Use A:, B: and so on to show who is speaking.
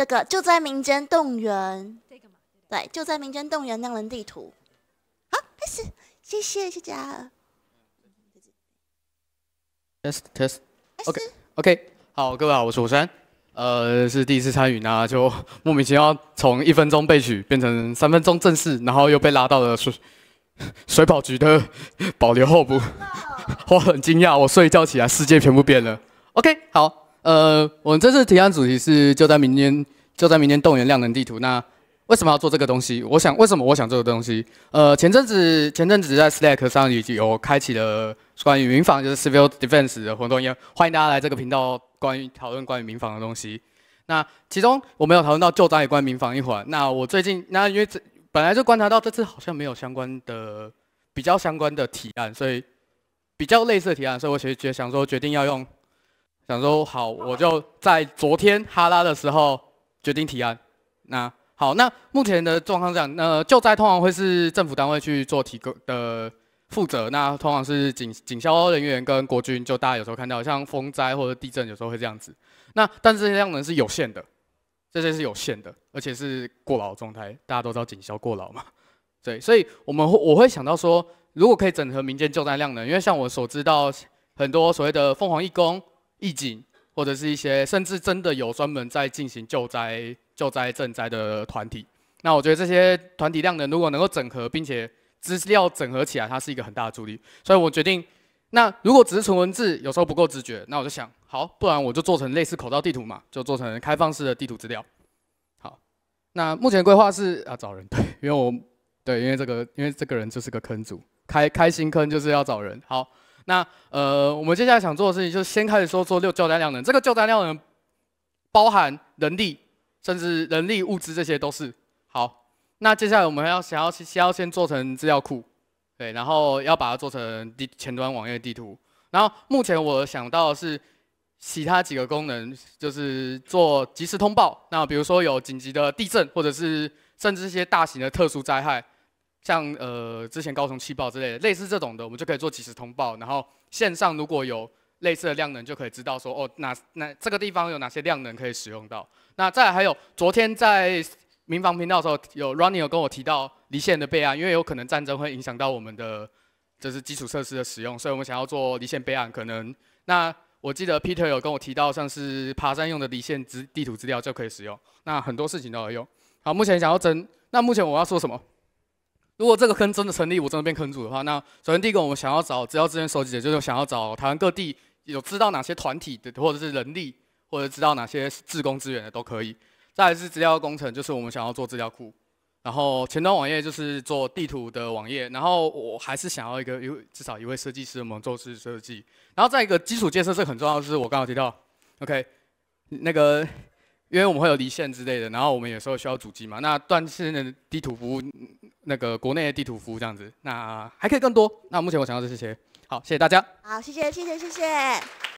A: 这个就在民间动员，对，就在民间动员那样人地图。好，开始，谢谢，谢谢嘉 Test test，OK OK，好，各位好，我是火山，呃，是第一次参与呢，就 莫名其妙从一分钟被取变成三分钟正式，然后又被拉到了水 水宝局的保留后部，我很惊讶，我睡一觉起来世界全部变了。OK，好。呃，我们这次提案主题是就在明天，就在明天动员量能地图。那为什么要做这个东西？我想，为什么我想做的东西？呃，前阵子前阵子在 Slack 上已经有开启了关于民防就是 Civil Defense 的活动，也欢迎大家来这个频道关于讨论关于民防的东西。那其中我们有讨论到救灾也关民防一环。那我最近那因为这本来就观察到这次好像没有相关的比较相关的提案，所以比较类似的提案，所以我其实得想说决定要用。想说好，我就在昨天哈拉的时候决定提案。那好，那目前的状况这样，那救灾通常会是政府单位去做提供的负责。那通常是警警消人员跟国军，就大家有时候看到像风灾或者地震，有时候会这样子。那但是这量能是有限的，这些是有限的，而且是过劳状态。大家都知道警消过劳嘛？对，所以我们我会想到说，如果可以整合民间救灾量能，因为像我所知道，很多所谓的凤凰义工。预警，或者是一些甚至真的有专门在进行救灾、救灾赈灾的团体。那我觉得这些团体量能如果能够整合，并且资料整合起来，它是一个很大的助力。所以我决定，那如果只是纯文字，有时候不够直觉，那我就想，好，不然我就做成类似口罩地图嘛，就做成开放式的地图资料。好，那目前规划是啊找人，对，因为我对，因为这个，因为这个人就是个坑主，开开新坑就是要找人。好。那呃，我们接下来想做的事情就是先开始说做六救灾量能。这个救灾量能包含人力，甚至人力物资这些都是。好，那接下来我们要想要先要先做成资料库，对，然后要把它做成地前端网页地图。然后目前我想到的是其他几个功能，就是做及时通报。那比如说有紧急的地震，或者是甚至一些大型的特殊灾害。像呃之前高雄气爆之类的，类似这种的，我们就可以做即时通报。然后线上如果有类似的量能，就可以知道说，哦，哪哪这个地方有哪些量能可以使用到。那再还有，昨天在民防频道的时候，有 Running 有跟我提到离线的备案，因为有可能战争会影响到我们的就是基础设施的使用，所以我们想要做离线备案。可能那我记得 Peter 有跟我提到，像是爬山用的离线资地图资料就可以使用。那很多事情都有用。好，目前想要争，那目前我要说什么？如果这个坑真的成立，我真的变坑主的话，那首先第一个，我们想要找，资料资源收集者，就是想要找台湾各地有知道哪些团体的，或者是人力，或者知道哪些自工资源的都可以。再是资料工程，就是我们想要做资料库，然后前端网页就是做地图的网页。然后我还是想要一个，有至少一位设计师，我们做事设计。然后再一个基础建设是很重要，就是我刚刚提到，OK，那个。因为我们会有离线之类的，然后我们有时候需要主机嘛，那断是的地图服务那个国内的地图服务这样子，那还可以更多。那目前我想到的是谁？好，谢谢大家。好，谢谢，谢谢，谢谢。